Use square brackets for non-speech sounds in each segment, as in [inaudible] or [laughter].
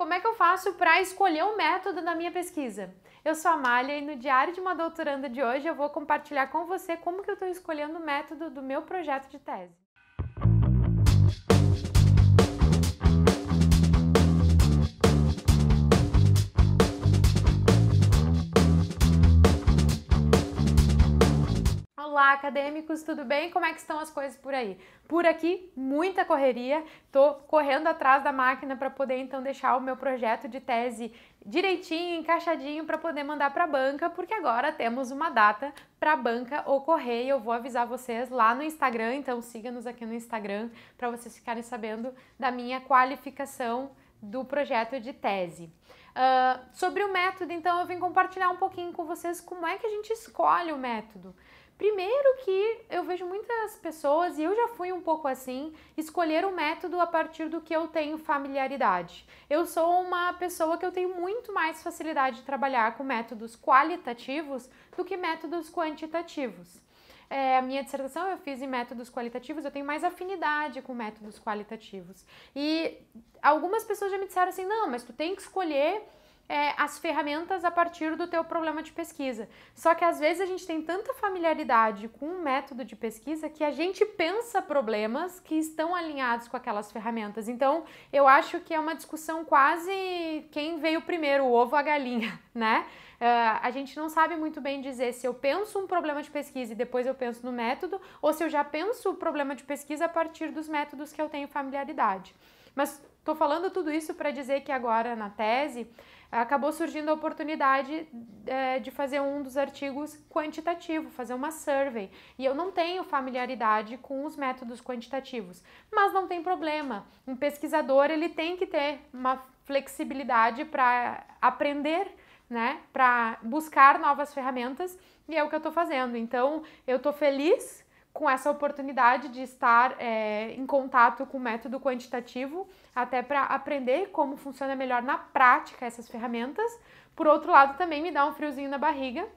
como é que eu faço para escolher o um método da minha pesquisa? Eu sou a Amália e no Diário de uma Doutoranda de hoje eu vou compartilhar com você como que eu estou escolhendo o método do meu projeto de tese. Olá, acadêmicos, tudo bem? Como é que estão as coisas por aí? Por aqui, muita correria. Tô correndo atrás da máquina para poder então deixar o meu projeto de tese direitinho, encaixadinho para poder mandar para a banca, porque agora temos uma data para a banca ocorrer e eu vou avisar vocês lá no Instagram, então siga-nos aqui no Instagram para vocês ficarem sabendo da minha qualificação do projeto de tese. Uh, sobre o método, então, eu vim compartilhar um pouquinho com vocês como é que a gente escolhe o método. Primeiro que eu vejo muitas pessoas, e eu já fui um pouco assim, escolher um método a partir do que eu tenho familiaridade. Eu sou uma pessoa que eu tenho muito mais facilidade de trabalhar com métodos qualitativos do que métodos quantitativos. É, a minha dissertação eu fiz em métodos qualitativos, eu tenho mais afinidade com métodos qualitativos. E algumas pessoas já me disseram assim, não, mas tu tem que escolher é, as ferramentas a partir do teu problema de pesquisa. Só que às vezes a gente tem tanta familiaridade com um método de pesquisa que a gente pensa problemas que estão alinhados com aquelas ferramentas. Então, eu acho que é uma discussão quase quem veio primeiro, o ovo ou a galinha, [laughs] né? Uh, a gente não sabe muito bem dizer se eu penso um problema de pesquisa e depois eu penso no método, ou se eu já penso o problema de pesquisa a partir dos métodos que eu tenho familiaridade. Mas estou falando tudo isso para dizer que agora na tese acabou surgindo a oportunidade é, de fazer um dos artigos quantitativo, fazer uma survey. E eu não tenho familiaridade com os métodos quantitativos, mas não tem problema. Um pesquisador ele tem que ter uma flexibilidade para aprender, né? Para buscar novas ferramentas e é o que eu estou fazendo. Então eu estou feliz com essa oportunidade de estar é, em contato com o método quantitativo, até para aprender como funciona melhor na prática essas ferramentas. Por outro lado, também me dá um friozinho na barriga,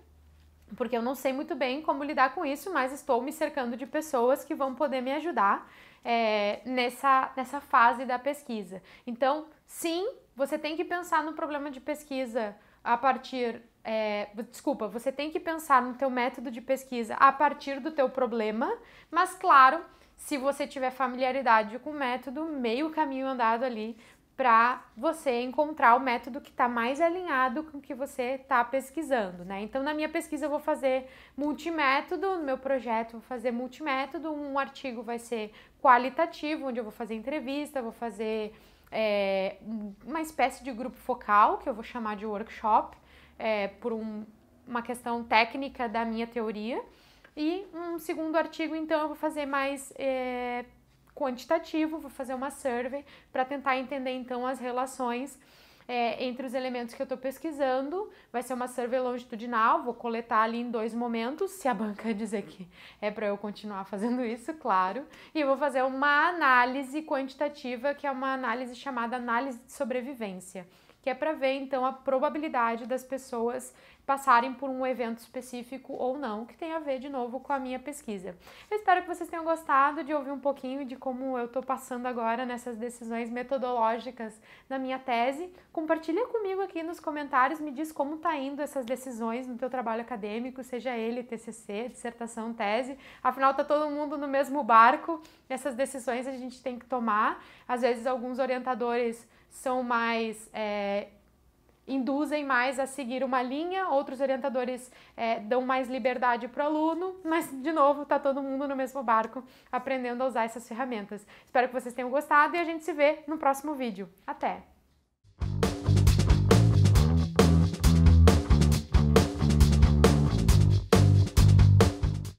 porque eu não sei muito bem como lidar com isso, mas estou me cercando de pessoas que vão poder me ajudar é, nessa, nessa fase da pesquisa. Então, sim, você tem que pensar no problema de pesquisa a partir é, desculpa, você tem que pensar no teu método de pesquisa a partir do teu problema, mas claro, se você tiver familiaridade com o método, meio caminho andado ali para você encontrar o método que está mais alinhado com o que você está pesquisando, né? Então, na minha pesquisa eu vou fazer multimétodo, no meu projeto vou fazer multimétodo, um artigo vai ser qualitativo, onde eu vou fazer entrevista, vou fazer é, uma espécie de grupo focal, que eu vou chamar de workshop, é, por um, uma questão técnica da minha teoria. E um segundo artigo, então, eu vou fazer mais é, quantitativo, vou fazer uma survey para tentar entender, então, as relações é, entre os elementos que eu estou pesquisando. Vai ser uma survey longitudinal, vou coletar ali em dois momentos, se a banca [laughs] dizer que é para eu continuar fazendo isso, claro. E vou fazer uma análise quantitativa, que é uma análise chamada análise de sobrevivência que é para ver então a probabilidade das pessoas passarem por um evento específico ou não, que tem a ver de novo com a minha pesquisa. Eu espero que vocês tenham gostado de ouvir um pouquinho de como eu estou passando agora nessas decisões metodológicas na minha tese. Compartilha comigo aqui nos comentários, me diz como está indo essas decisões no teu trabalho acadêmico, seja ele TCC, dissertação, tese. Afinal, está todo mundo no mesmo barco. Essas decisões a gente tem que tomar. Às vezes alguns orientadores são mais é, induzem mais a seguir uma linha, outros orientadores é, dão mais liberdade para o aluno, mas de novo está todo mundo no mesmo barco aprendendo a usar essas ferramentas. Espero que vocês tenham gostado e a gente se vê no próximo vídeo. Até!